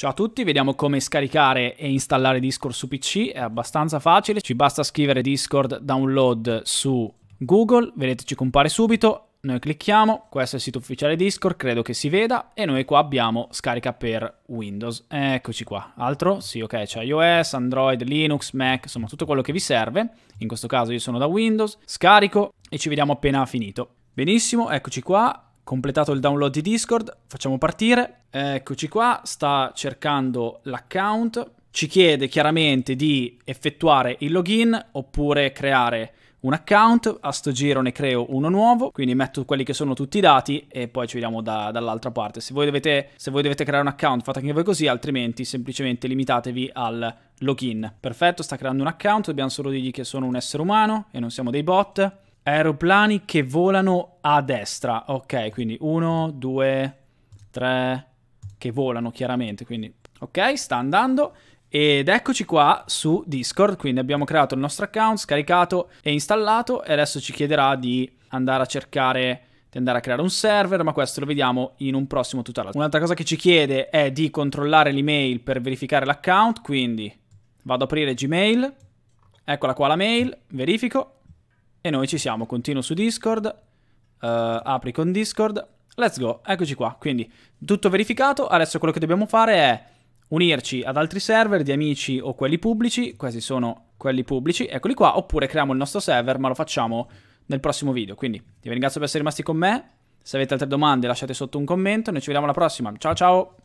Ciao a tutti, vediamo come scaricare e installare Discord su PC, è abbastanza facile, ci basta scrivere Discord download su Google, vedete ci compare subito, noi clicchiamo, questo è il sito ufficiale Discord, credo che si veda, e noi qua abbiamo scarica per Windows, eccoci qua, altro, sì ok, c'è iOS, Android, Linux, Mac, insomma tutto quello che vi serve, in questo caso io sono da Windows, scarico e ci vediamo appena finito. Benissimo, eccoci qua, completato il download di Discord, facciamo partire. Eccoci qua, sta cercando l'account, ci chiede chiaramente di effettuare il login oppure creare un account, a sto giro ne creo uno nuovo, quindi metto quelli che sono tutti i dati e poi ci vediamo da, dall'altra parte. Se voi, dovete, se voi dovete creare un account fate anche voi così, altrimenti semplicemente limitatevi al login. Perfetto, sta creando un account, dobbiamo solo dirgli che sono un essere umano e non siamo dei bot. Aeroplani che volano a destra. Ok, quindi 1, 2, 3 che volano chiaramente, quindi ok, sta andando. Ed eccoci qua su Discord, quindi abbiamo creato il nostro account, scaricato e installato e adesso ci chiederà di andare a cercare di andare a creare un server, ma questo lo vediamo in un prossimo tutorial. Un'altra cosa che ci chiede è di controllare l'email per verificare l'account, quindi vado ad aprire Gmail, eccola qua la mail, verifico e noi ci siamo, continuo su Discord eh, apri con Discord. Let's go, eccoci qua. Quindi tutto verificato. Adesso quello che dobbiamo fare è unirci ad altri server di amici o quelli pubblici. Questi sono quelli pubblici, eccoli qua. Oppure creiamo il nostro server, ma lo facciamo nel prossimo video. Quindi vi ringrazio per essere rimasti con me. Se avete altre domande lasciate sotto un commento. Noi ci vediamo alla prossima. Ciao ciao!